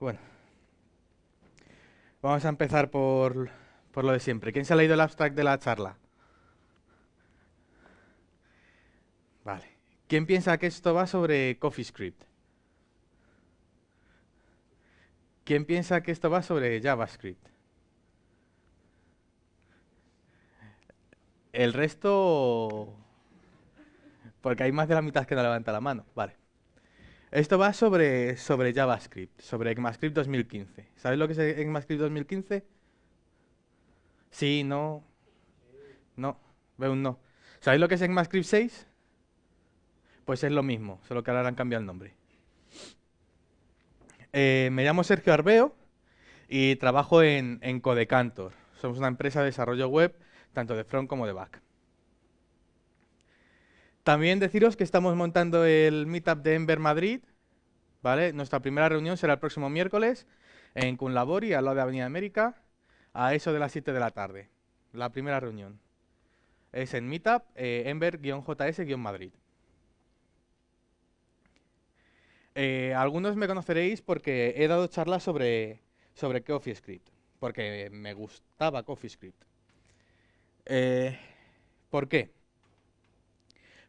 Bueno, vamos a empezar por, por lo de siempre. ¿Quién se ha leído el abstract de la charla? Vale. ¿Quién piensa que esto va sobre CoffeeScript? ¿Quién piensa que esto va sobre JavaScript? El resto... Porque hay más de la mitad que no levanta la mano. Vale. Esto va sobre, sobre JavaScript, sobre ECMAScript 2015. ¿Sabéis lo que es ECMAScript 2015? Sí, no. No, veo un no. ¿Sabéis lo que es ECMAScript 6? Pues es lo mismo, solo que ahora han cambiado el nombre. Eh, me llamo Sergio Arbeo y trabajo en, en Codecantor. Somos una empresa de desarrollo web, tanto de front como de back. También deciros que estamos montando el Meetup de Ember Madrid. ¿vale? Nuestra primera reunión será el próximo miércoles en Cunlabori, al lado de Avenida América, a eso de las 7 de la tarde. La primera reunión. Es en Meetup, eh, Ember-JS-Madrid. Eh, algunos me conoceréis porque he dado charlas sobre, sobre CoffeeScript, porque me gustaba CoffeeScript. Eh, ¿Por qué?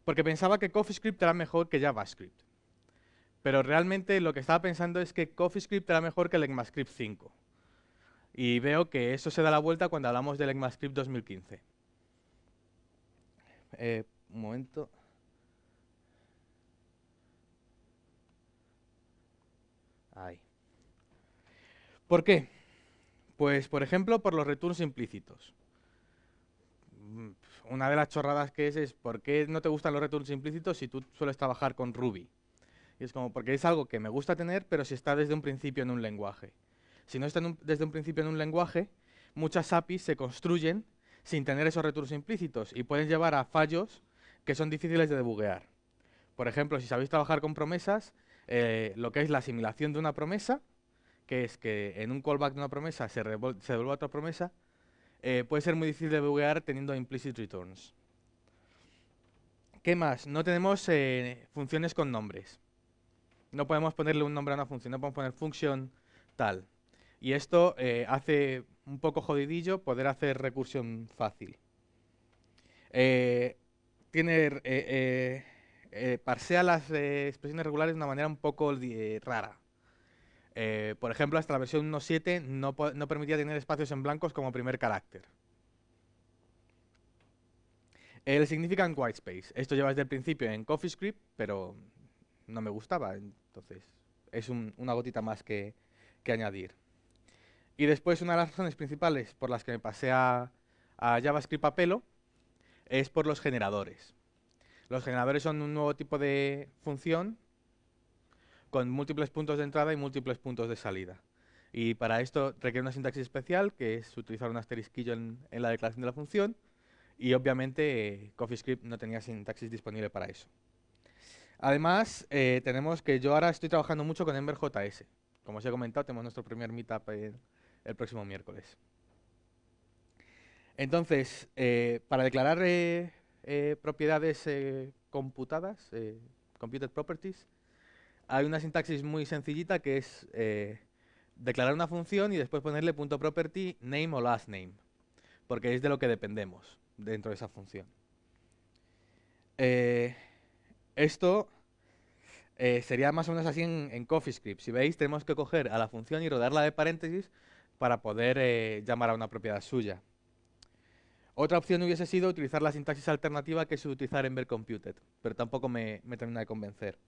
porque pensaba que CoffeeScript era mejor que JavaScript. Pero realmente lo que estaba pensando es que CoffeeScript era mejor que el ECMAScript 5. Y veo que eso se da la vuelta cuando hablamos del ECMAScript 2015. Eh, un momento. Ahí. ¿Por qué? Pues, por ejemplo, por los returns implícitos. Mm, una de las chorradas que es es ¿por qué no te gustan los returns implícitos si tú sueles trabajar con Ruby? Y es como, porque es algo que me gusta tener, pero si está desde un principio en un lenguaje. Si no está desde un principio en un lenguaje, muchas APIs se construyen sin tener esos returns implícitos y pueden llevar a fallos que son difíciles de debuguear. Por ejemplo, si sabéis trabajar con promesas, eh, lo que es la asimilación de una promesa, que es que en un callback de una promesa se, se otra promesa, eh, puede ser muy difícil de buguear teniendo implicit returns. ¿Qué más? No tenemos eh, funciones con nombres. No podemos ponerle un nombre a una función, no podemos poner función tal. Y esto eh, hace un poco jodidillo poder hacer recursión fácil. tiene, parsea las expresiones regulares de una manera un poco rara. Eh, por ejemplo, hasta la versión 1.7 no, permitía tener espacios en blancos como primer carácter. El significant white space. Esto lleva desde el principio en CoffeeScript, pero no me gustaba, entonces es una gotita más que, añadir. Y después una de las razones principales por las que me pasé a, a JavaScript a pelo es por los generadores. Los generadores son un nuevo tipo de función con múltiples puntos de entrada y múltiples puntos de salida. Y para esto requiere una sintaxis especial, que es utilizar un asterisquillo en, la declaración de la función, y obviamente eh, CoffeeScript no tenía sintaxis disponible para eso. Además, eh, tenemos que yo ahora estoy trabajando mucho con EmberJS. Como os he comentado, tenemos nuestro primer meetup el, próximo miércoles. Entonces, eh, para declarar propiedades computadas, computed properties, hay una sintaxis muy sencillita que es eh, declarar una función y después ponerle punto .property name o last name, porque es de lo que dependemos dentro de esa función. Eh, esto eh, sería más o menos así en, CoffeeScript. Si veis, tenemos que coger a la función y rodarla de paréntesis para poder llamar a una propiedad suya. Otra opción hubiese sido utilizar la sintaxis alternativa que es utilizar en Ver Computed, pero tampoco me termina de convencer.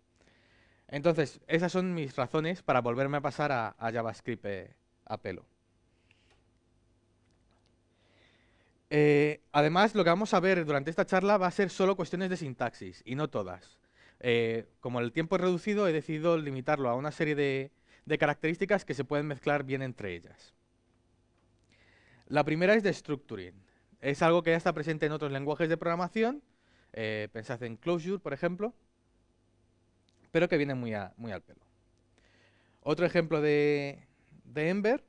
Entonces, esas son mis razones para volverme a pasar a, JavaScript eh, a pelo. Eh, además, lo que vamos a ver durante esta charla va a ser solo cuestiones de sintaxis, y no todas. Eh, como el tiempo es reducido, he decidido limitarlo a una serie de, características que se pueden mezclar bien entre ellas. La primera es de structuring. Es algo que ya está presente en otros lenguajes de programación. pensad en Closure, por ejemplo pero que viene muy, al pelo. Otro ejemplo de, de Ember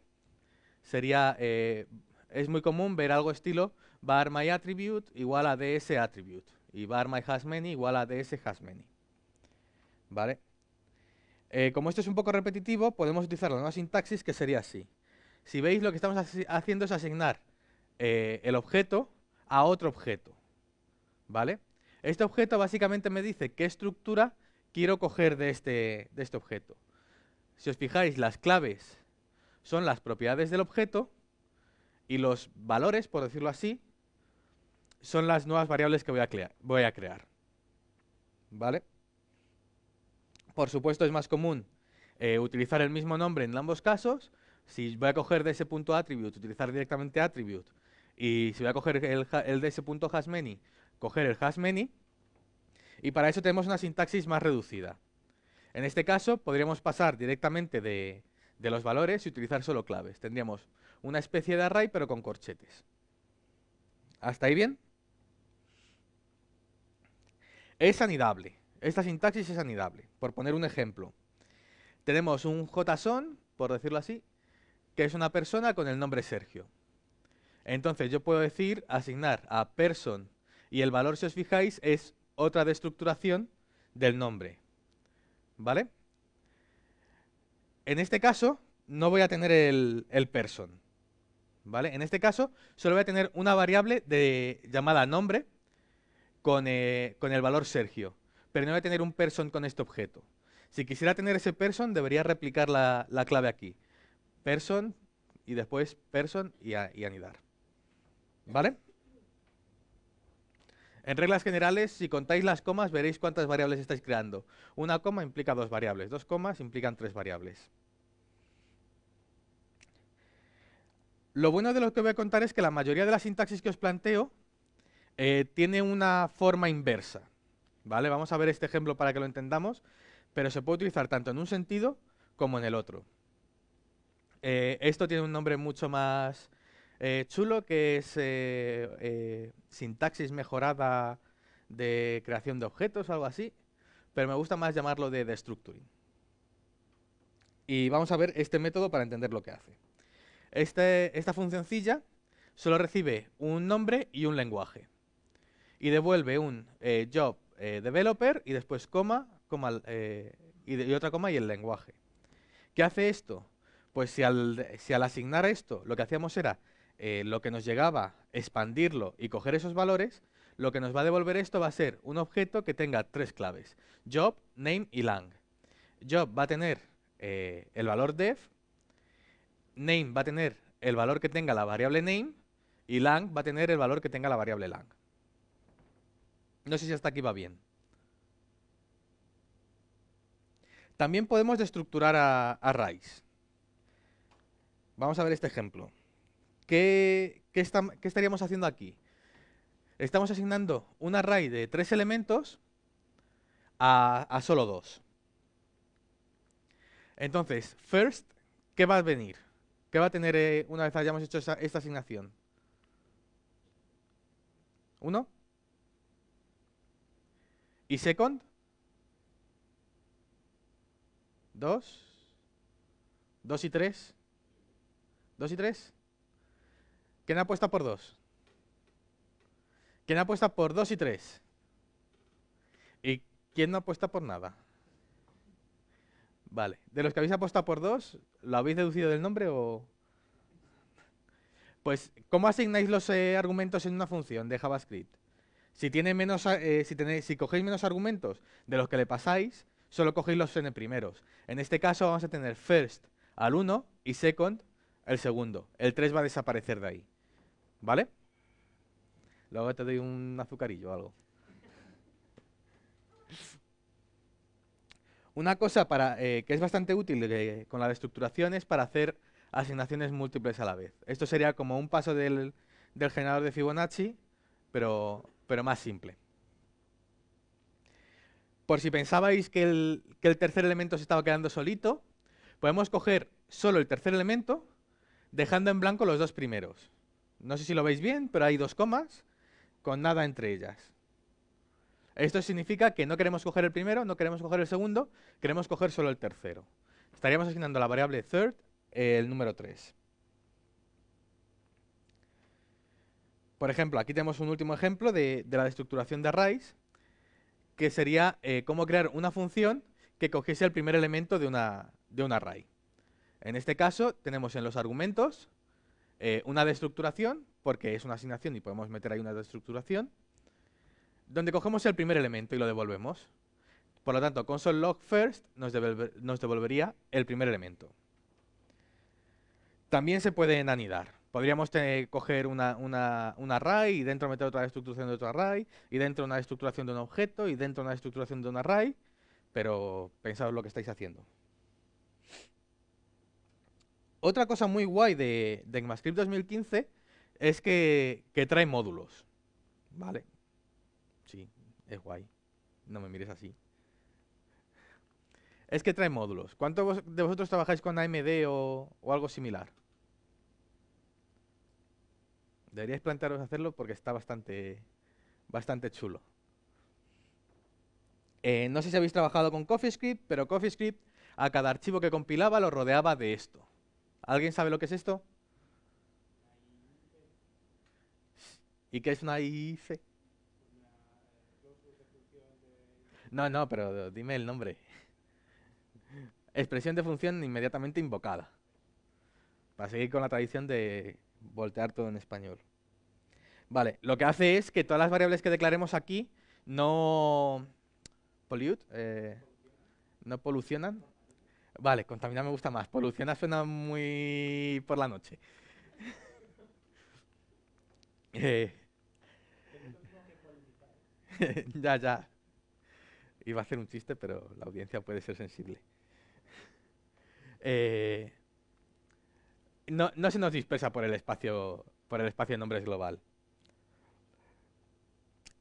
sería, eh, es muy común ver algo estilo bar my attribute igual a ds attribute y bar my has many igual a ds has many. ¿Vale? Eh, como esto es un poco repetitivo, podemos utilizar la nueva sintaxis que sería así. Si veis, lo que estamos haciendo es asignar eh, el objeto a otro objeto. ¿Vale? Este objeto básicamente me dice qué estructura quiero coger de este, este objeto. Si os fijáis, las claves son las propiedades del objeto y los valores, por decirlo así, son las nuevas variables que voy a, crear, ¿Vale? Por supuesto, es más común eh, utilizar el mismo nombre en ambos casos. Si voy a coger de ese punto attribute, utilizar directamente attribute. Y si voy a coger el, el de ese punto hashMany, coger el hashMany y para eso tenemos una sintaxis más reducida. En este caso, podríamos pasar directamente de, los valores y utilizar solo claves. Tendríamos una especie de array, pero con corchetes. ¿Hasta ahí bien? Es anidable. Esta sintaxis es anidable. Por poner un ejemplo, tenemos un JSON, por decirlo así, que es una persona con el nombre Sergio. Entonces yo puedo decir asignar a person y el valor, si os fijáis, es otra destructuración del nombre. ¿Vale? En este caso, no voy a tener el, person. ¿Vale? En este caso, solo voy a tener una variable de, llamada nombre eh, con, el valor Sergio, pero no voy a tener un person con este objeto. Si quisiera tener ese person, debería replicar la, clave aquí. Person y después person y, y anidar. ¿Vale? En reglas generales, si contáis las comas, veréis cuántas variables estáis creando. Una coma implica dos variables, dos comas implican tres variables. Lo bueno de lo que voy a contar es que la mayoría de las sintaxis que os planteo eh, tiene una forma inversa. ¿vale? Vamos a ver este ejemplo para que lo entendamos, pero se puede utilizar tanto en un sentido como en el otro. Eh, esto tiene un nombre mucho más eh, chulo, que es eh, eh, sintaxis mejorada de creación de objetos, o algo así, pero me gusta más llamarlo de destructuring. Y vamos a ver este método para entender lo que hace. Este, esta funcioncilla solo recibe un nombre y un lenguaje. Y devuelve un job developer y después coma, coma y, otra coma y el lenguaje. ¿Qué hace esto? Pues si al asignar esto lo que hacíamos era eh, lo que nos llegaba, expandirlo y coger esos valores, lo que nos va a devolver esto va a ser un objeto que tenga tres claves, job, name y lang. Job va a tener eh, el valor def, name va a tener el valor que tenga la variable name y lang va a tener el valor que tenga la variable lang. No sé si hasta aquí va bien. También podemos destructurar a, a arrays. Vamos a ver este ejemplo. ¿qué, estaríamos haciendo aquí? Estamos asignando un array de tres elementos a, a solo dos. Entonces, first, ¿qué va a venir? ¿Qué va a tener eh, una vez hayamos hecho esta asignación? ¿Uno? ¿Y second? ¿Dos? ¿Dos y tres? ¿Dos y tres? ¿Quién apuesta por dos? ¿Quién apuesta por 2 y 3? ¿Y quién no apuesta por nada? Vale. ¿De los que habéis apostado por dos, lo habéis deducido del nombre o...? Pues, ¿cómo asignáis los eh, argumentos en una función de JavaScript? Si, tiene menos, eh, si, tenéis, si cogéis menos argumentos de los que le pasáis, solo cogéis los n primeros. En este caso vamos a tener first al 1 y second el segundo. El 3 va a desaparecer de ahí. ¿Vale? Luego te doy un azucarillo o algo. Una cosa eh, que es bastante útil con la estructuración es para hacer asignaciones múltiples a la vez. Esto sería como un paso del, generador de Fibonacci, pero, más simple. Por si pensabais que el tercer elemento se estaba quedando solito, podemos coger solo el tercer elemento, dejando en blanco los dos primeros. No sé si lo veis bien, pero hay dos comas con nada entre ellas. Esto significa que no queremos coger el primero, no queremos coger el segundo, queremos coger solo el tercero. Estaríamos asignando a la variable third el número 3. Por ejemplo, aquí tenemos un último ejemplo de, la destructuración de arrays, que sería eh, cómo crear una función que cogiese el primer elemento de, una, de un array. En este caso, tenemos en los argumentos eh, una destructuración, porque es una asignación y podemos meter ahí una destructuración, donde cogemos el primer elemento y lo devolvemos. Por lo tanto, console first nos, devolvería el primer elemento. También se pueden anidar. Podríamos coger una, un array y dentro meter otra estructuración de otro array, y dentro una estructuración de un objeto, y dentro una estructuración de un array, pero pensad lo que estáis haciendo otra cosa muy guay de, de 2015 es que, trae módulos. ¿Vale? Sí, es guay. No me mires así. Es que trae módulos. ¿Cuántos de vosotros trabajáis con AMD o, algo similar? Deberíais plantearos hacerlo porque está bastante, bastante chulo. Eh, no sé si habéis trabajado con CoffeeScript, pero CoffeeScript a cada archivo que compilaba lo rodeaba de esto. ¿Alguien sabe lo que es esto? ¿Y qué es una IIC? No, no, pero dime el nombre. Expresión de función inmediatamente invocada. Para seguir con la tradición de voltear todo en español. Vale, lo que hace es que todas las variables que declaremos aquí no pollute, eh, no polucionan, Vale, contaminar me gusta más. Polucionar suena muy por la noche. Eh. ya, ya. Iba a hacer un chiste, pero la audiencia puede ser sensible. Eh, no, no, se nos dispersa por el espacio por el espacio de nombres global.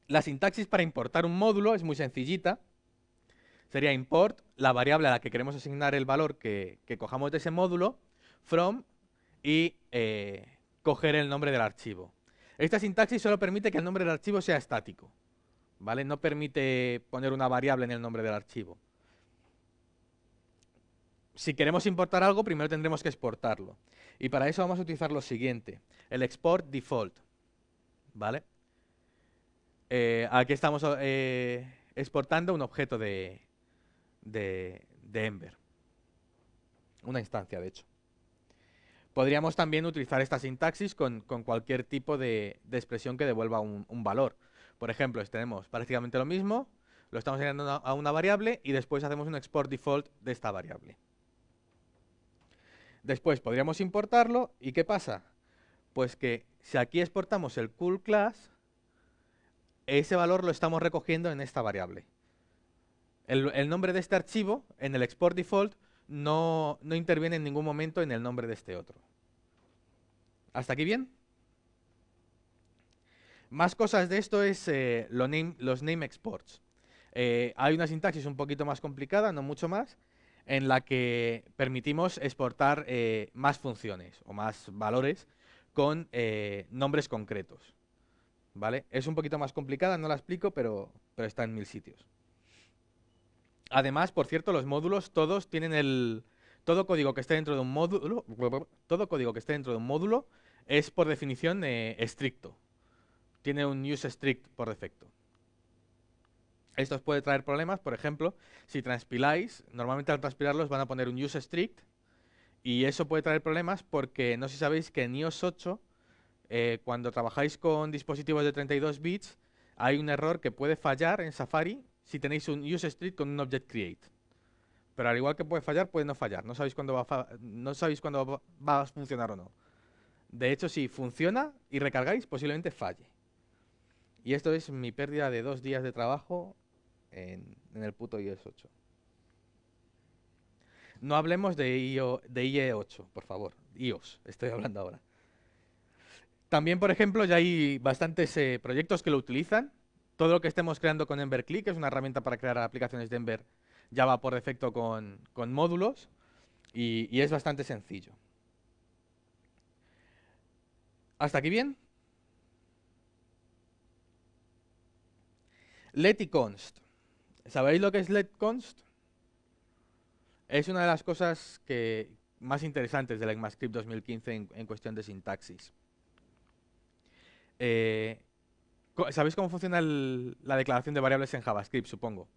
La sintaxis para importar un módulo es muy sencillita sería import la variable a la que queremos asignar el valor que, cojamos de ese módulo, from, y eh, coger el nombre del archivo. Esta sintaxis solo permite que el nombre del archivo sea estático, ¿vale? No permite poner una variable en el nombre del archivo. Si queremos importar algo, primero tendremos que exportarlo. Y para eso vamos a utilizar lo siguiente, el export default, ¿vale? Eh, aquí estamos eh, exportando un objeto de, de, Ember. Una instancia, de hecho. Podríamos también utilizar esta sintaxis con, cualquier tipo de, expresión que devuelva un, valor. Por ejemplo, tenemos prácticamente lo mismo, lo estamos añadiendo a una variable y después hacemos un export default de esta variable. Después podríamos importarlo y ¿qué pasa? Pues que si aquí exportamos el cool class, ese valor lo estamos recogiendo en esta variable. El, nombre de este archivo en el export default no, interviene en ningún momento en el nombre de este otro. ¿Hasta aquí bien? Más cosas de esto es eh, los name exports. Eh, hay una sintaxis un poquito más complicada, no mucho más, en la que permitimos exportar eh, más funciones o más valores con nombres concretos. ¿Vale? Es un poquito más complicada, no la explico, pero, pero está en mil sitios. Además, por cierto, los módulos todos tienen el... Todo código que esté dentro de un módulo, todo código que esté dentro de un módulo es por definición eh, estricto. Tiene un use strict por defecto. Esto os puede traer problemas, por ejemplo, si transpiláis, normalmente al transpilarlos van a poner un use strict y eso puede traer problemas porque no sé si sabéis que en iOS 8, eh, cuando trabajáis con dispositivos de 32 bits, hay un error que puede fallar en Safari si tenéis un street con un object create. Pero al igual que puede fallar, puede no fallar. No sabéis cuándo va a, no sabéis cuándo a funcionar o no. De hecho, si funciona y recargáis, posiblemente falle. Y esto es mi pérdida de dos días de trabajo en, el puto iOS e 8. No hablemos de, IE 8, e por favor. IOS, e estoy hablando ahora. También, por ejemplo, ya hay bastantes eh, proyectos que lo utilizan todo lo que estemos creando con Ember Click, es una herramienta para crear aplicaciones de Ember, ya va por defecto con, módulos y, es bastante sencillo. ¿Hasta aquí bien? Let const. ¿Sabéis lo que es const? Es una de las cosas que, más interesantes del ECMAScript 2015 en, en cuestión de sintaxis. Eh, ¿Sabéis cómo funciona la declaración de variables en JavaScript, supongo?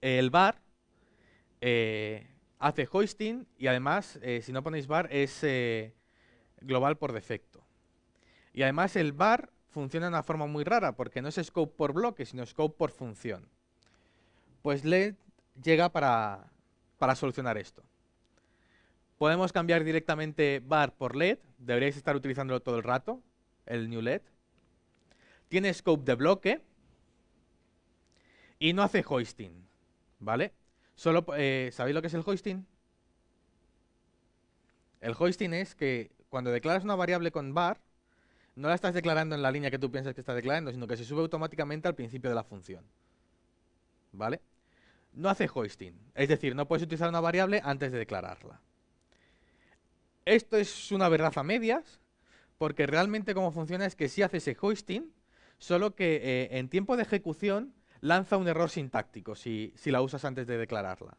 El var eh, hace hoisting y además, eh, si no ponéis var, es eh, global por defecto. Y además el var funciona de una forma muy rara, porque no es scope por bloque, sino scope por función. Pues let llega para, para solucionar esto. Podemos cambiar directamente var por LED, deberíais estar utilizándolo todo el rato, el new e tiene scope de bloque y no hace hoisting, ¿vale? Solo, eh, ¿Sabéis lo que es el hoisting? El hoisting es que cuando declaras una variable con var, no la estás declarando en la línea que tú piensas que está declarando, sino que se sube automáticamente al principio de la función. ¿Vale? No hace hoisting, es decir, no puedes utilizar una variable antes de declararla. Esto es una verdad a medias, porque realmente cómo funciona es que sí hace ese hoisting, solo que eh, en tiempo de ejecución lanza un error sintáctico si, la usas antes de declararla.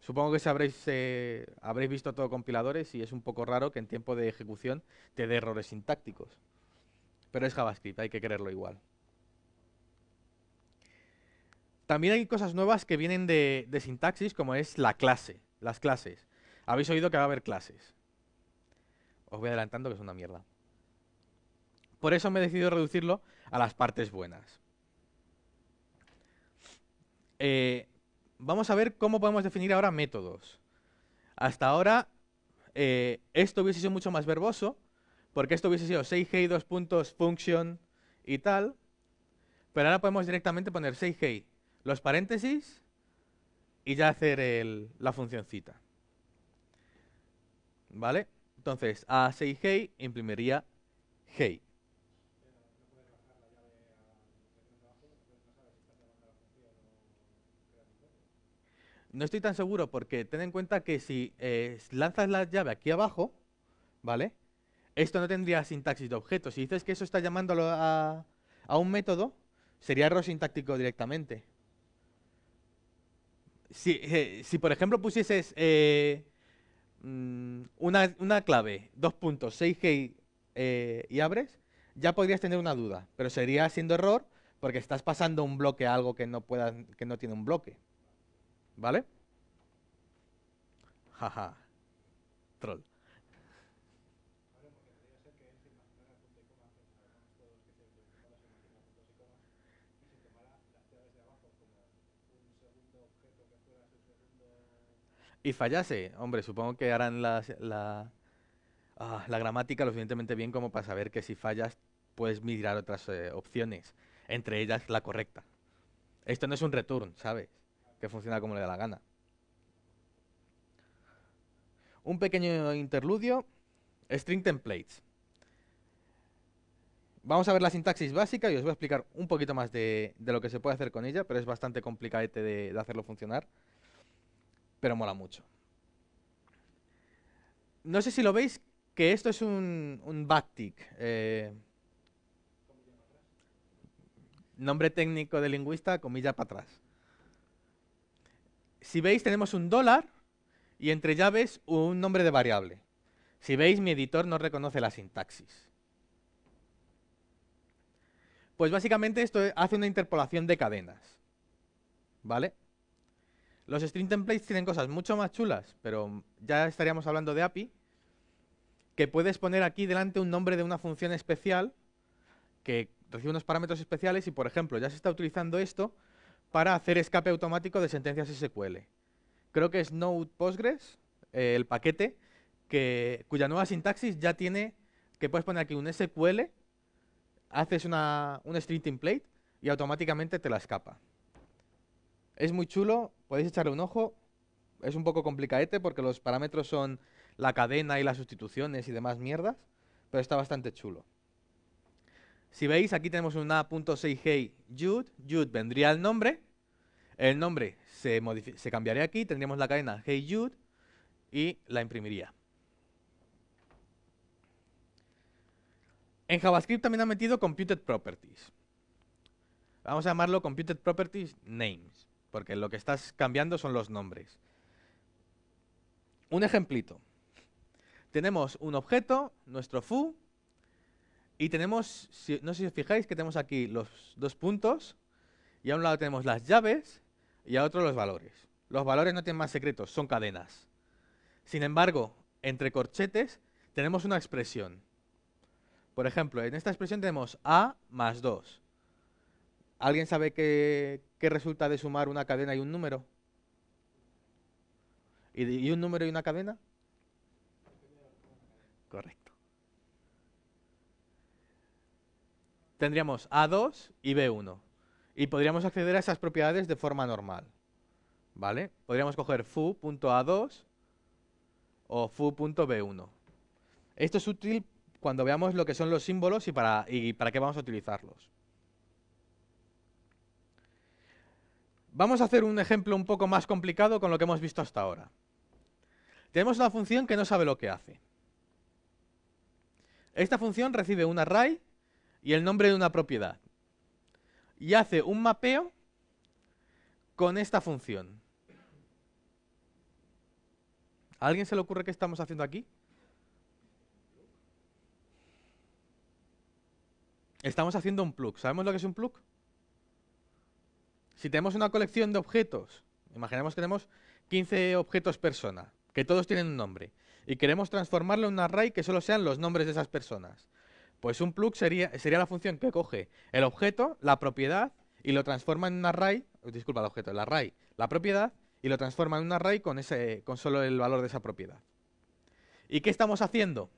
Supongo que eh, habréis, visto todo compiladores y es un poco raro que en tiempo de ejecución te dé errores sintácticos. Pero es JavaScript, hay que creerlo igual. También hay cosas nuevas que vienen de sintaxis, como es la clase, las clases. Habéis oído que va a haber clases. Os voy adelantando que es una mierda. Por eso me he decidido reducirlo a las partes buenas. Eh, vamos a ver cómo podemos definir ahora métodos. Hasta ahora, eh, esto hubiese sido mucho más verboso, porque esto hubiese sido 6G, dos puntos, function y tal. Pero ahora podemos directamente poner 6G, los paréntesis y ya hacer el, la funcióncita ¿Vale? Entonces, A6 Hey imprimiría Hey. No estoy tan seguro porque ten en cuenta que si eh, lanzas la llave aquí abajo, ¿vale? Esto no tendría sintaxis de objeto. Si dices que eso está llamándolo a, un método, sería error sintáctico directamente. Si, eh, por ejemplo pusieses eh, Mm, una, clave, dos puntos, 6G eh, y abres, ya podrías tener una duda, pero sería siendo error porque estás pasando un bloque a algo que no, pueda, que no tiene un bloque. ¿Vale? Jaja, troll. y fallase, hombre, supongo que harán la, ah, la, gramática lo suficientemente bien como para saber que si fallas puedes mirar otras eh, opciones, entre ellas la correcta. Esto no es un return, ¿sabes? Que funciona como le da la gana. Un pequeño interludio, string templates. Vamos a ver la sintaxis básica y os voy a explicar un poquito más de, lo que se puede hacer con ella, pero es bastante complicado de, de hacerlo funcionar pero mola mucho. No sé si lo veis, que esto es un, un backtick. Eh, nombre técnico de lingüista, comilla para atrás. Si veis, tenemos un dólar y entre llaves un nombre de variable. Si veis, mi editor no reconoce la sintaxis. Pues básicamente esto hace una interpolación de cadenas. ¿Vale? Los string templates tienen cosas mucho más chulas, pero ya estaríamos hablando de API, que puedes poner aquí delante un nombre de una función especial que recibe unos parámetros especiales y, por ejemplo, ya se está utilizando esto para hacer escape automático de sentencias SQL. Creo que es Node Postgres, eh, el paquete, cuya nueva sintaxis ya tiene que puedes poner aquí un SQL, haces una, un string template y automáticamente te la escapa. Es muy chulo, podéis echarle un ojo. Es un poco complicadete porque los parámetros son la cadena y las sustituciones y demás mierdas, pero está bastante chulo. Si veis, aquí tenemos un A.6G Jude. Jude vendría el nombre. El nombre se, cambiaría aquí, tendríamos la cadena Hey Jude y la imprimiría. En JavaScript también ha metido Computed Properties. Vamos a llamarlo Computed Properties Names porque lo que estás cambiando son los nombres. Un ejemplito. Tenemos un objeto, nuestro foo, y tenemos, no sé si os fijáis, que tenemos aquí los dos puntos, y a un lado tenemos las llaves, y a otro los valores. Los valores no tienen más secretos, son cadenas. Sin embargo, entre corchetes tenemos una expresión. Por ejemplo, en esta expresión tenemos a más 2. ¿Alguien sabe qué, ¿qué resulta de sumar una cadena y un número? ¿Y, un número y una cadena? Correcto. Tendríamos A2 y B1. Y podríamos acceder a esas propiedades de forma normal. ¿Vale? Podríamos coger foo.a2 o foo.b1. Esto es útil cuando veamos lo que son los símbolos y para, y para qué vamos a utilizarlos. Vamos a hacer un ejemplo un poco más complicado con lo que hemos visto hasta ahora. Tenemos una función que no sabe lo que hace. Esta función recibe un array y el nombre de una propiedad. Y hace un mapeo con esta función. alguien se le ocurre qué estamos haciendo aquí? Estamos haciendo un plug. ¿Sabemos lo que es un plug? si tenemos una colección de objetos, imaginemos que tenemos 15 objetos persona, que todos tienen un nombre, y queremos transformarlo en un array que solo sean los nombres de esas personas. Pues un plug sería, la función que coge el objeto, la propiedad, y lo transforma en un array, disculpa, el objeto, la array, la propiedad, y lo transforma en un array con, ese, con solo el valor de esa propiedad. ¿Y qué estamos haciendo?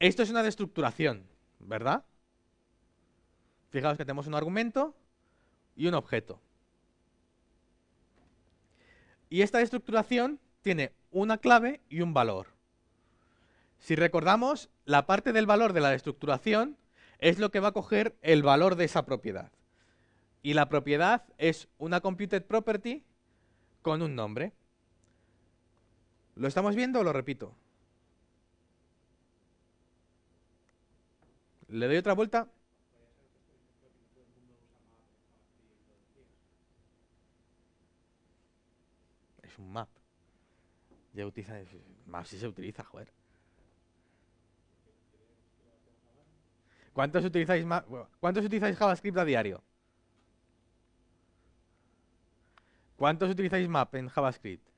Esto es una destructuración, ¿verdad? Fijaos que tenemos un argumento y un objeto. Y esta estructuración tiene una clave y un valor. Si recordamos, la parte del valor de la estructuración es lo que va a coger el valor de esa propiedad. Y la propiedad es una computed property con un nombre. ¿Lo estamos viendo o lo repito? Le doy otra vuelta. Ya utiliza. Más si se utiliza, joder. ¿Cuántos utilizáis, más, ¿Cuántos utilizáis JavaScript a diario? ¿Cuántos utilizáis map en JavaScript?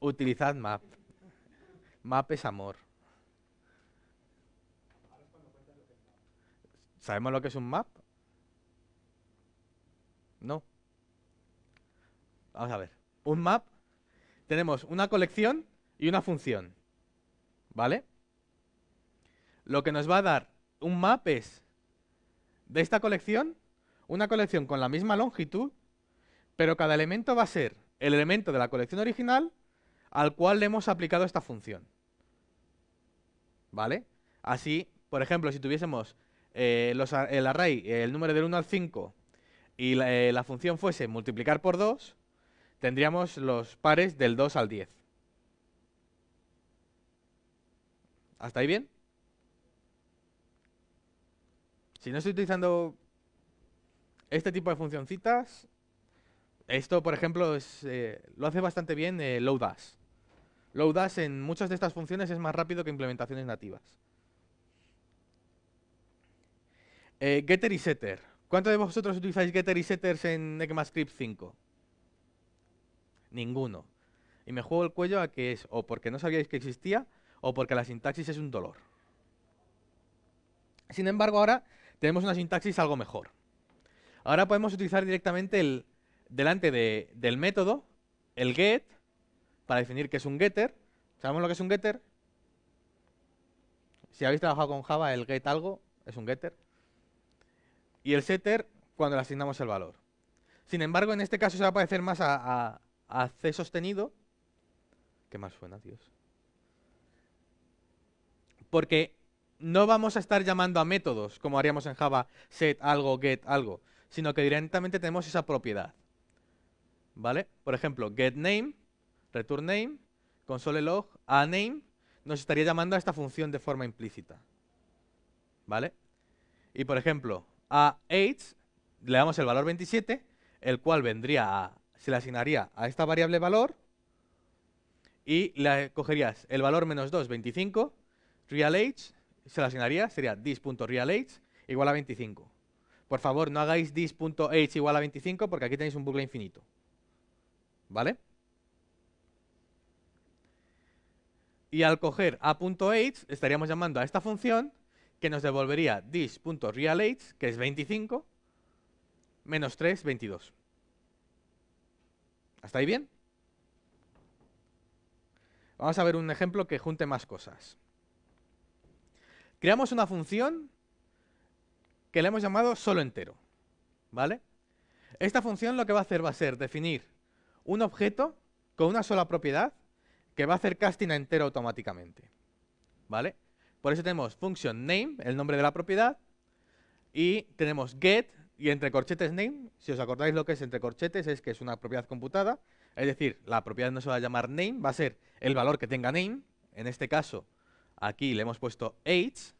Utilizad map. Map es amor. ¿Sabemos lo que es un map? No. Vamos a ver. Un map. Tenemos una colección y una función. ¿Vale? Lo que nos va a dar un map es de esta colección, una colección con la misma longitud, pero cada elemento va a ser el elemento de la colección original al cual le hemos aplicado esta función. ¿Vale? Así, por ejemplo, si tuviésemos eh, el array, el número del 1 al 5, y eh, la, función fuese multiplicar por 2, tendríamos los pares del 2 al 10. ¿Hasta ahí bien? Si no estoy utilizando este tipo de funcioncitas, esto, por ejemplo, eh, lo hace bastante bien eh, Lodash. en muchas de estas funciones es más rápido que implementaciones nativas. Eh, getter y setter. ¿Cuántos de vosotros utilizáis getter y setters en ECMAScript 5? Ninguno. Y me juego el cuello a que es o porque no sabíais que existía o porque la sintaxis es un dolor. Sin embargo, ahora tenemos una sintaxis algo mejor. Ahora podemos utilizar directamente el, delante del método el get para definir qué es un getter. ¿Sabemos lo que es un getter? Si habéis trabajado con Java, el get algo es un getter y el setter cuando le asignamos el valor. Sin embargo, en este caso se va a parecer más a, C sostenido. ¿Qué más suena, Dios? Porque no vamos a estar llamando a métodos como haríamos en Java, set algo, get algo, sino que directamente tenemos esa propiedad. ¿Vale? Por ejemplo, getName, returnName, console.log, aName, nos estaría llamando a esta función de forma implícita. ¿Vale? Y por ejemplo, a h le damos el valor 27, el cual vendría se le asignaría a esta variable valor y le cogerías el valor menos 2, 25, real age, se le asignaría, sería age igual a 25. Por favor, no hagáis this.age igual a 25 porque aquí tenéis un bucle infinito. ¿Vale? Y al coger a.age estaríamos llamando a esta función que nos devolvería this.realH, que es 25, menos 3, 22. ¿Hasta ahí bien? Vamos a ver un ejemplo que junte más cosas. Creamos una función que le hemos llamado solo entero, ¿vale? Esta función lo que va a hacer va a ser definir un objeto con una sola propiedad que va a hacer casting a entero automáticamente, ¿vale? Por eso tenemos function name, el nombre de la propiedad, y tenemos get, y entre corchetes name, si os acordáis lo que es entre corchetes, es que es una propiedad computada, es decir, la propiedad no se va a llamar name, va a ser el valor que tenga name, en este caso, aquí le hemos puesto age,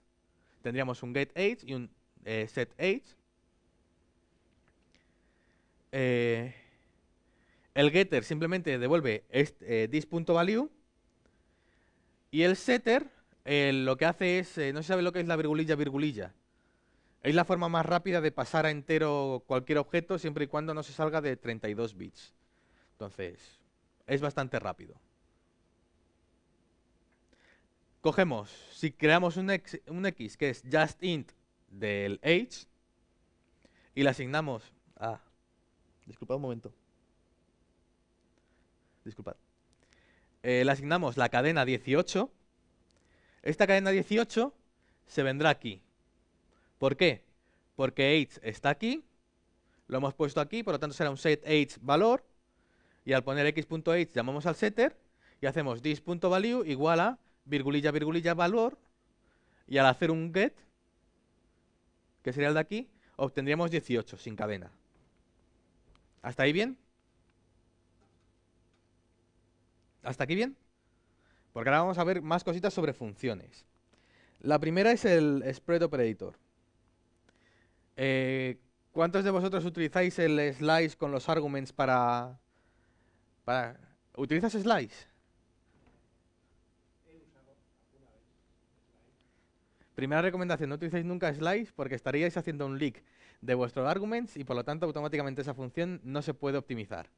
tendríamos un get age y un eh, set age. Eh, el getter simplemente devuelve eh, this.value y el setter eh, lo que hace es, eh, no se sabe lo que es la virgulilla virgulilla. Es la forma más rápida de pasar a entero cualquier objeto siempre y cuando no se salga de 32 bits. Entonces, es bastante rápido. Cogemos, si creamos un, X, que es just int del age y le asignamos a... Disculpad un momento. Disculpad. Eh, le asignamos la cadena 18 esta cadena 18 se vendrá aquí. ¿Por qué? Porque age está aquí, lo hemos puesto aquí, por lo tanto será un set age valor, y al poner x.age llamamos al setter y hacemos this.value igual a virgulilla virgulilla valor, y al hacer un get, que sería el de aquí, obtendríamos 18 sin cadena. ¿Hasta ahí bien? ¿Hasta aquí bien? Porque ahora vamos a ver más cositas sobre funciones. La primera es el Spread Operator. Eh, ¿Cuántos de vosotros utilizáis el slice con los arguments para... para ¿Utilizas slice? Primera recomendación, no utilicéis nunca slice porque estaríais haciendo un leak de vuestros arguments y por lo tanto automáticamente esa función no se puede optimizar.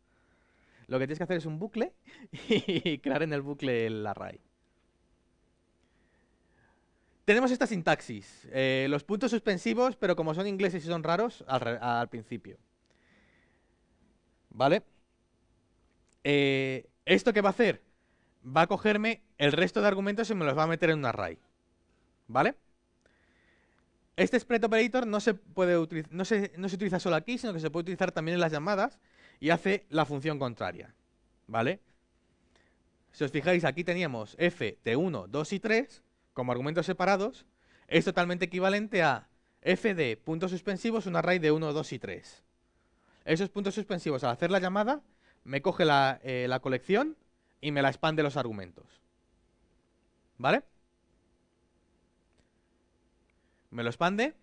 Lo que tienes que hacer es un bucle y crear en el bucle el array. Tenemos esta sintaxis. Eh, los puntos suspensivos, pero como son ingleses y son raros, al, principio. ¿Vale? Eh, ¿Esto qué va a hacer? Va a cogerme el resto de argumentos y me los va a meter en un array. ¿Vale? Este spread operator no se, puede no no se utiliza solo aquí, sino que se puede utilizar también en las llamadas y hace la función contraria, ¿vale? Si os fijáis, aquí teníamos f de 1, 2 y 3 como argumentos separados. Es totalmente equivalente a f de puntos suspensivos, un array de 1, 2 y 3. Esos puntos suspensivos, al hacer la llamada, me coge la, eh, la colección y me la expande los argumentos. ¿Vale? Me lo expande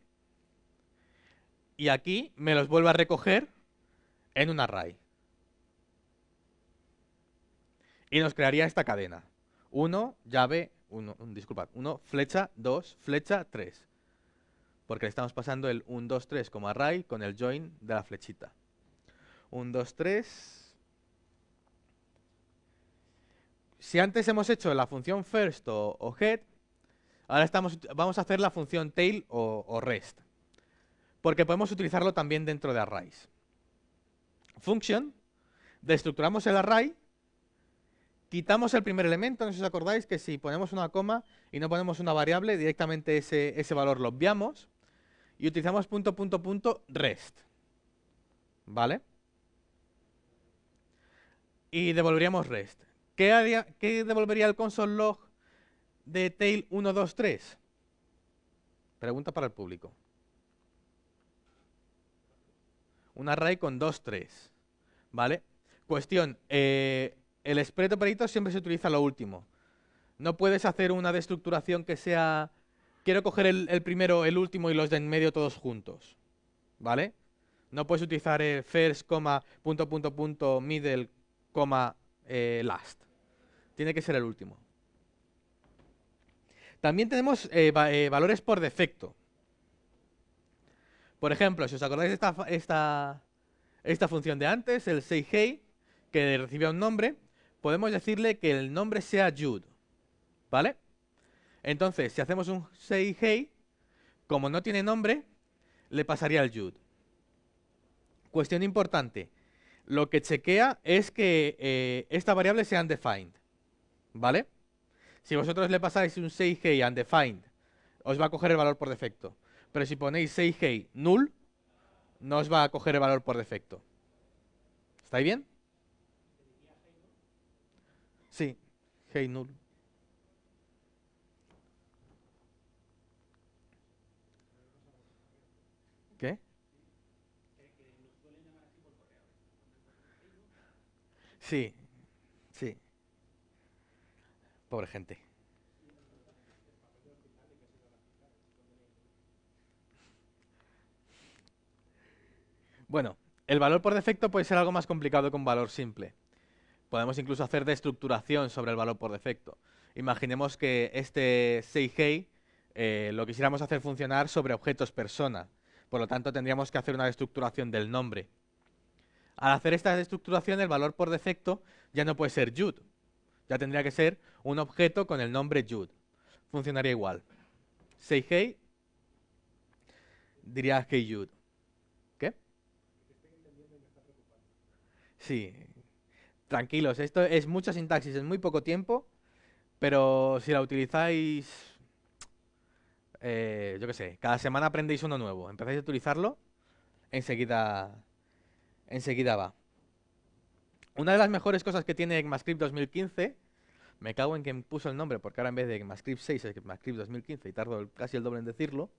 y aquí me los vuelve a recoger en un array. Y nos crearía esta cadena. 1, llave, 1, disculpad, 1, flecha, 2, flecha, 3. Porque le estamos pasando el 1, 2, 3 como array con el join de la flechita. 1, 2, 3. Si antes hemos hecho la función first o, head, ahora estamos, vamos a hacer la función tail o rest. Porque podemos utilizarlo también dentro de arrays function, destructuramos el array, quitamos el primer elemento, no sé si os acordáis que si ponemos una coma y no ponemos una variable, directamente ese, valor lo obviamos y utilizamos punto, punto, punto, rest. ¿Vale? Y devolveríamos rest. ¿Qué, qué devolvería el console log de tail 123? Pregunta para el público. un array con 2, 3. ¿Vale? Cuestión, eh, el spread operator siempre se utiliza lo último. No puedes hacer una destructuración que sea, quiero coger el, primero, el último y los de en medio todos juntos. ¿Vale? No puedes utilizar el first, punto, punto, punto, middle, coma, eh, last. Tiene que ser el último. También tenemos eh, valores por defecto. Por ejemplo, si os acordáis de esta, función de antes, el hey que recibía un nombre, podemos decirle que el nombre sea Jude, ¿vale? Entonces, si hacemos un hey, como no tiene nombre, le pasaría el Jude. Cuestión importante, lo que chequea es que eh, esta variable sea undefined, ¿vale? Si vosotros le pasáis un 6 undefined, os va a coger el valor por defecto. Pero si ponéis 6 hey, null, no os va a coger el valor por defecto. ¿Estáis bien? Sí, G null. ¿Qué? Sí, sí. Pobre gente. Bueno, el valor por defecto puede ser algo más complicado que un valor simple. Podemos incluso hacer destructuración sobre el valor por defecto. Imaginemos que este 6 eh, lo quisiéramos hacer funcionar sobre objetos persona. Por lo tanto, tendríamos que hacer una destructuración del nombre. Al hacer esta destructuración, el valor por defecto ya no puede ser Jude. Ya tendría que ser un objeto con el nombre Jude. Funcionaría igual. 6 diría que Jude. Sí. Tranquilos, esto es mucha sintaxis en muy poco tiempo, pero si la utilizáis, eh, yo qué sé, cada semana aprendéis uno nuevo, empezáis a utilizarlo, enseguida, enseguida va. Una de las mejores cosas que tiene ECMAScript 2015, me cago en que me puso el nombre, porque ahora en vez de ECMAScript 6 es ECMAScript 2015 y tardo casi el doble en decirlo,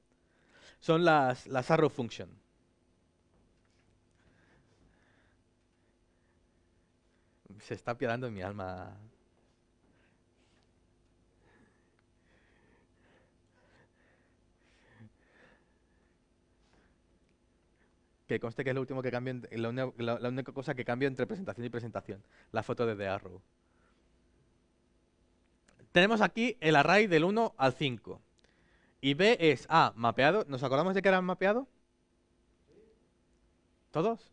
son las, las arrow function. se está piadando en mi alma. Que conste que es último que la, única cosa que cambio entre presentación y presentación, la foto de The Arrow. Tenemos aquí el array del 1 al 5. Y B es A, ah, mapeado. ¿Nos acordamos de que era mapeado? ¿Todos?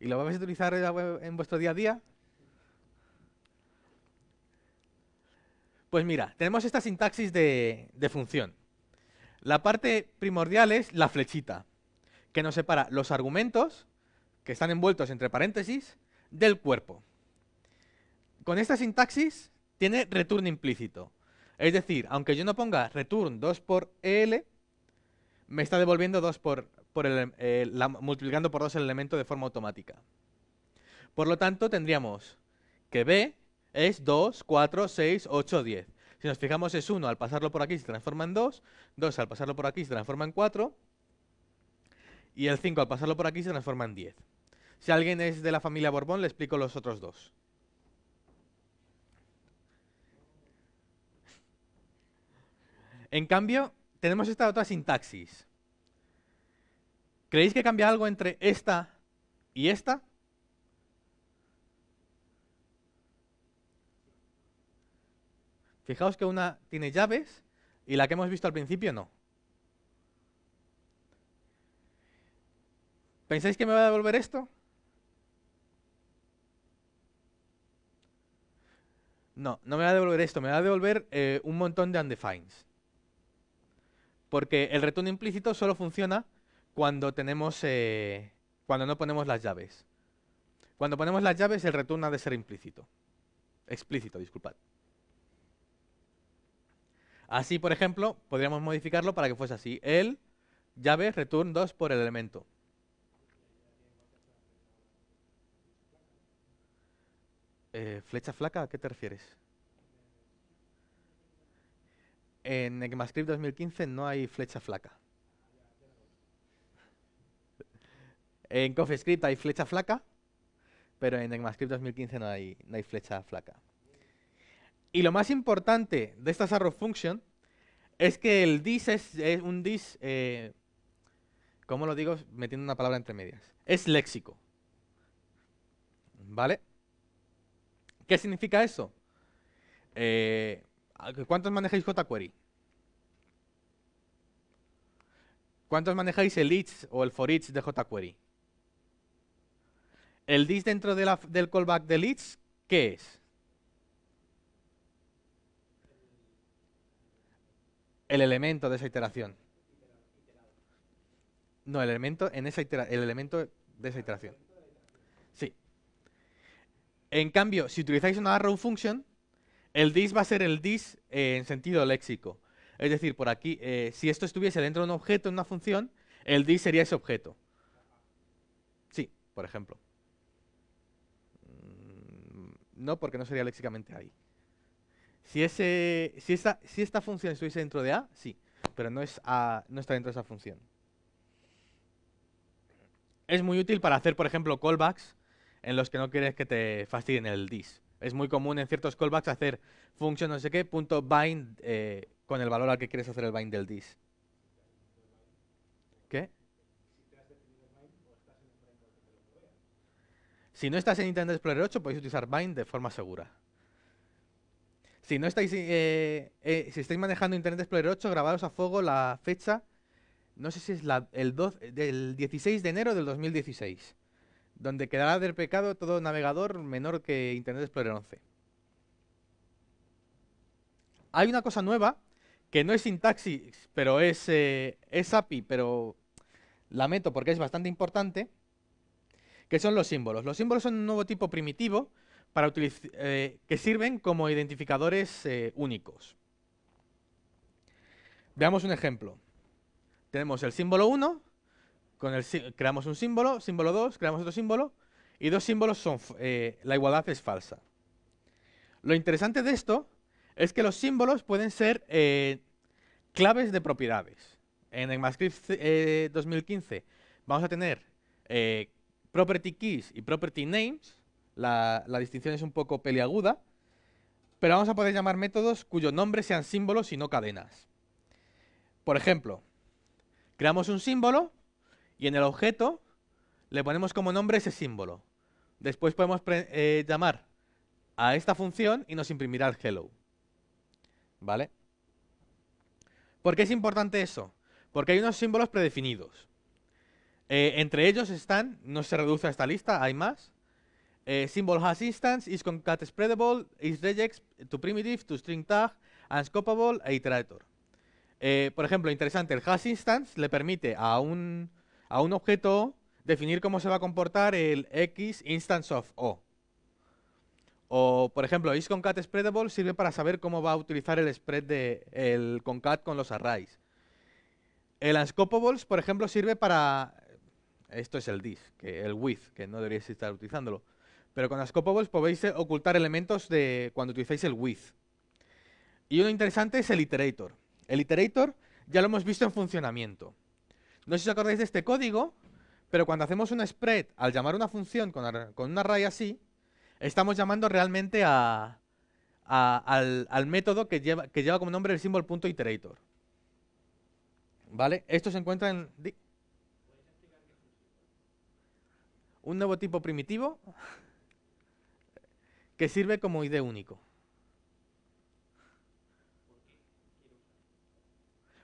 y lo vais a utilizar en, vuestro día a día, Pues mira, tenemos esta sintaxis de, función. La parte primordial es la flechita, que nos separa los argumentos, que están envueltos entre paréntesis, del cuerpo. Con esta sintaxis tiene return implícito. Es decir, aunque yo no ponga return 2 por el, me está devolviendo 2 por, el, eh, multiplicando por 2 el elemento de forma automática. Por lo tanto, tendríamos que b es 2, 4, 6, 8, 10. Si nos fijamos es 1 al pasarlo por aquí se transforma en 2, 2 al pasarlo por aquí se transforma en 4 y el 5 al pasarlo por aquí se transforma en 10. Si alguien es de la familia Borbón le explico los otros dos. En cambio, tenemos esta otra sintaxis. ¿Creéis que cambia algo entre esta y esta? Fijaos que una tiene llaves y la que hemos visto al principio no. ¿Pensáis que me va a devolver esto? No, no me va a devolver esto, me va a devolver eh, un montón de undefineds. Porque el return implícito solo funciona cuando tenemos eh, cuando no ponemos las llaves. Cuando ponemos las llaves, el return ha de ser implícito. Explícito, disculpad. Así, por ejemplo, podríamos modificarlo para que fuese así. El llave return 2 por el elemento. Eh, ¿Flecha flaca? ¿A qué te refieres? en ECMAScript 2015 no hay flecha flaca. En CoffeeScript hay flecha flaca, pero en ECMAScript 2015 no hay, no hay flecha flaca. Y lo más importante de estas arrow function es que el dis es, un dis, eh, ¿cómo lo digo? Metiendo una palabra entre medias. Es léxico. ¿Vale? ¿Qué significa eso? Eh, ¿Cuántos manejáis jQuery? ¿Cuántos manejáis el each o el for each de jQuery? El this dentro del callback del leads ¿qué es? El elemento de esa iteración. No, el elemento, en esa el elemento de esa iteración. Sí. En cambio, si utilizáis una arrow function, el this va a ser el this eh, en sentido léxico. Es decir, por aquí, eh, si esto estuviese dentro de un objeto, en una función, el dis sería ese objeto. Sí, por ejemplo. Mm, no, porque no sería léxicamente ahí. Si, ese, si, esta, si esta función estuviese dentro de A, sí, pero no, es no está dentro de esa función. Es muy útil para hacer, por ejemplo, callbacks en los que no quieres que te fastidien el dis. Es muy común en ciertos callbacks hacer function no sé qué, punto bind eh, con el valor al que quieres hacer el bind del dis. ¿Qué? Si no estás en Internet Explorer 8, podéis utilizar bind de forma segura. Si no estáis, eh, eh, si estáis manejando Internet Explorer 8, grabaros a fuego la fecha, no sé si es el, del 16 de enero del 2016, donde quedará del pecado todo navegador menor que Internet Explorer 11. Hay una cosa nueva que no es sintaxis, pero es, eh, es API, pero la meto porque es bastante importante, que son los símbolos. Los símbolos son un nuevo tipo primitivo para eh, que sirven como identificadores eh, únicos. Veamos un ejemplo. Tenemos el símbolo 1, con el creamos un símbolo, símbolo 2, creamos otro símbolo, y dos símbolos son, la igualdad es falsa. Lo interesante de esto es que los símbolos pueden ser eh, claves de propiedades. En el eh, 2015 vamos a tener eh, property keys y property names. La, distinción es un poco peliaguda, pero vamos a poder llamar métodos cuyo nombre sean símbolos y no cadenas. Por ejemplo, creamos un símbolo y en el objeto le ponemos como nombre ese símbolo. Después podemos eh, llamar a esta función y nos imprimirá el hello. ¿Vale? ¿Por qué es importante eso? Porque hay unos símbolos predefinidos. Eh, entre ellos están, no se reduce a esta lista, hay más. Eh, symbol has instance, is concat is to primitive, to string tag, unscopable e iterator. Eh, por ejemplo, interesante, el has instance le permite a un, a un objeto definir cómo se va a comportar el x instance of o. O, por ejemplo, isConcatSpreadable sirve para saber cómo va a utilizar el spread del concat con los arrays. El unscopables, por ejemplo, sirve para... Esto es el dis, que el with, que no deberíais estar utilizándolo. Pero con unscopables podéis eh, ocultar elementos de cuando utilicéis el with. Y uno interesante es el iterator. El iterator ya lo hemos visto en funcionamiento. No sé si os acordáis de este código, pero cuando hacemos un spread, al llamar una función con, con un array así, Estamos llamando realmente al, método que lleva, como nombre el símbolo iterator. ¿Vale? Esto se encuentra en... Un nuevo tipo primitivo que sirve como ID único.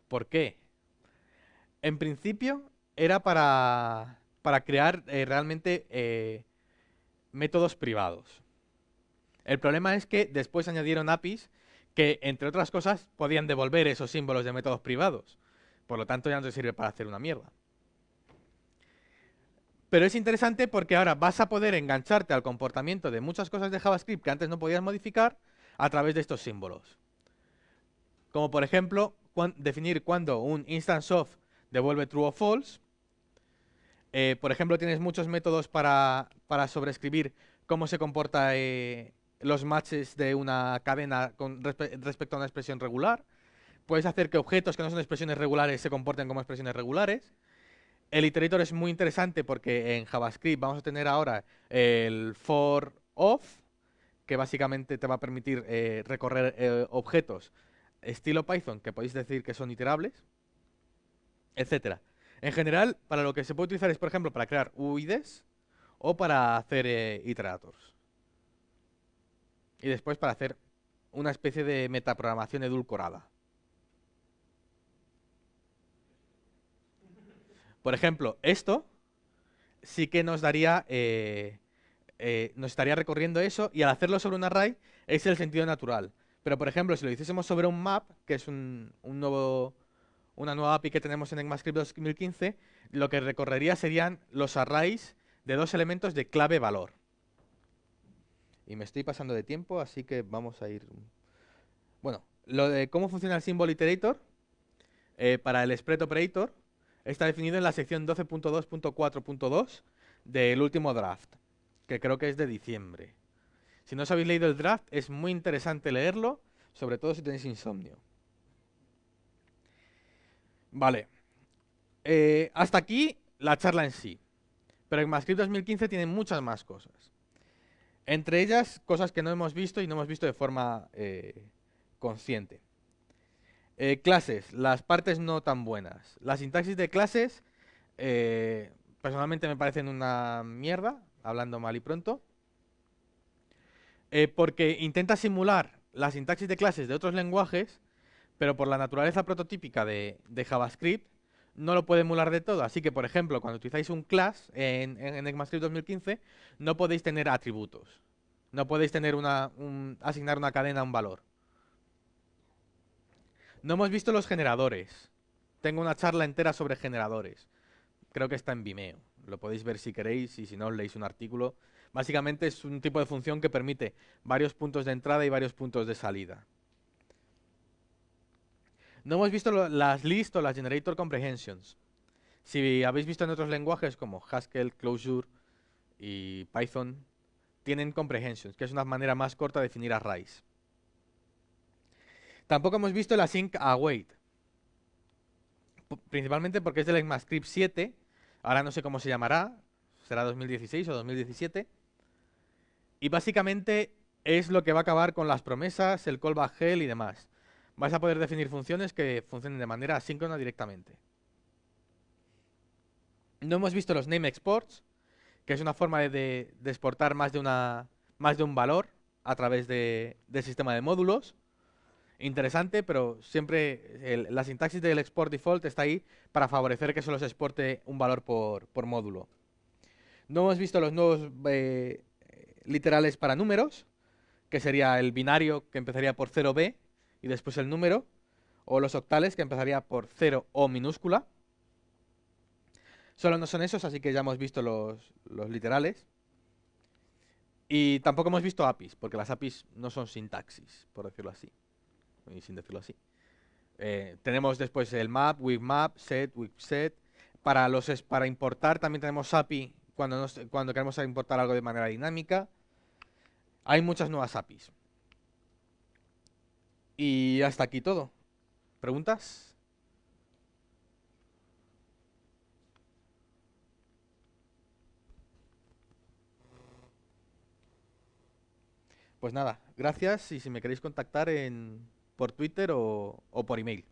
¿Por qué? En principio era para, para crear eh, realmente eh, métodos privados. El problema es que después añadieron APIs que, entre otras cosas, podían devolver esos símbolos de métodos privados. Por lo tanto, ya no te sirve para hacer una mierda. Pero es interesante porque ahora vas a poder engancharte al comportamiento de muchas cosas de JavaScript que antes no podías modificar a través de estos símbolos. Como por ejemplo, definir cuando un instance of devuelve true o false, eh, por ejemplo, tienes muchos métodos para, para sobreescribir cómo se comporta eh, los matches de una cadena con respecto a una expresión regular. Puedes hacer que objetos que no son expresiones regulares se comporten como expresiones regulares. El iterator es muy interesante porque en JavaScript vamos a tener ahora el for of que básicamente te va a permitir eh, recorrer objetos estilo Python, que podéis decir que son iterables, etcétera. En general, para lo que se puede utilizar es, por ejemplo, para crear UIDs o para hacer eh, iterators. Y después para hacer una especie de metaprogramación edulcorada. Por ejemplo, esto sí que nos daría, eh, eh, nos estaría recorriendo eso y al hacerlo sobre un array es el sentido natural. Pero por ejemplo, si lo hiciésemos sobre un map, que es un nuevo una nueva API que tenemos en ECMAScript 2015, lo que recorrería serían los arrays de dos elementos de clave valor. Y me estoy pasando de tiempo, así que vamos a ir... Bueno, lo de cómo funciona el símbolo iterator eh, para el spread operator está definido en la sección 12.2.4.2 del último draft, que creo que es de diciembre. Si no os habéis leído el draft, es muy interesante leerlo, sobre todo si tenéis insomnio. Vale. Eh, hasta aquí la charla en sí. Pero en ECMAScript 2015 tiene muchas más cosas. Entre ellas, cosas que no hemos visto y no hemos visto de forma eh, consciente. Eh, clases, las partes no tan buenas. La sintaxis de clases, personalmente me parecen una mierda, hablando mal y pronto. porque intenta simular la sintaxis de clases de otros lenguajes pero por la naturaleza prototípica de, JavaScript no lo puede emular de todo. Así que, por ejemplo, cuando utilizáis un class en, en, ECMAScript 2015, no podéis tener atributos. No podéis tener una, asignar una cadena a un valor. No hemos visto los generadores. Tengo una charla entera sobre generadores. Creo que está en Vimeo. Lo podéis ver si queréis y si no, leéis un artículo. Básicamente es un tipo de función que permite varios puntos de entrada y varios puntos de salida. No hemos visto las list o las generator comprehensions. Si habéis visto en otros lenguajes como Haskell, Clojure y Python, tienen comprehensions, que es una manera más corta de definir arrays. Tampoco hemos visto la async await, principalmente porque es del ECMAScript 7, ahora no sé cómo se llamará, será 2016 o 2017, y básicamente es lo que va a acabar con las promesas, el callback hell y demás. Vas a poder definir funciones que funcionen de manera asíncrona directamente. No hemos visto los name exports, que es una forma de, exportar más de, una, más de un valor a través del sistema de módulos. Interesante, pero siempre la sintaxis del export default está ahí para favorecer que solo se exporte un valor por, módulo. No hemos visto los nuevos eh, literales para números, que sería el binario que empezaría por 0b y después el número, o los octales, que empezaría por 0 o minúscula. Solo no son esos, así que ya hemos visto los, literales. Y tampoco hemos visto APIs, porque las APIs no son sintaxis, por decirlo así. Y sin decirlo así. Eh, tenemos después el map, with map, set, with set. Para, los, para importar también tenemos API cuando, cuando queremos importar algo de manera dinámica. Hay muchas nuevas APIs. Y hasta aquí todo. ¿Preguntas? Pues nada, gracias y si me queréis contactar en, por Twitter o, o por email,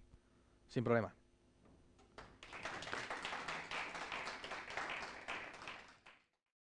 sin problema.